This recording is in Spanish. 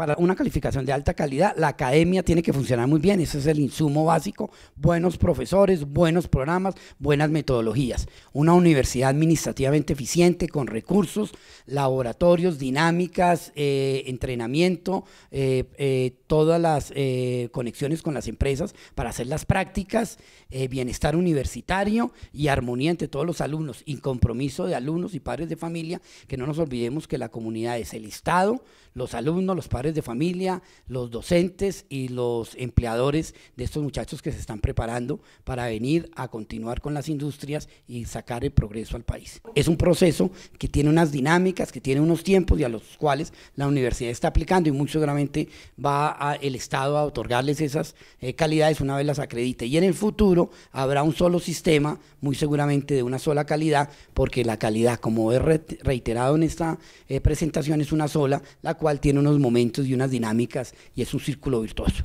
para una calificación de alta calidad, la academia tiene que funcionar muy bien. Ese es el insumo básico. Buenos profesores, buenos programas, buenas metodologías. Una universidad administrativamente eficiente, con recursos, laboratorios, dinámicas, eh, entrenamiento, eh, eh, todas las conexiones con las empresas para hacer las prácticas, bienestar universitario y armonía entre todos los alumnos y compromiso de alumnos y padres de familia, que no nos olvidemos que la comunidad es el Estado, los alumnos, los padres de familia, los docentes y los empleadores de estos muchachos que se están preparando para venir a continuar con las industrias y sacar el progreso al país. Es un proceso que tiene unas dinámicas, que tiene unos tiempos y a los cuales la universidad está aplicando y muy seguramente va el Estado a otorgarles esas eh, calidades una vez las acredite. Y en el futuro habrá un solo sistema, muy seguramente de una sola calidad, porque la calidad, como he reiterado en esta eh, presentación, es una sola, la cual tiene unos momentos y unas dinámicas y es un círculo virtuoso.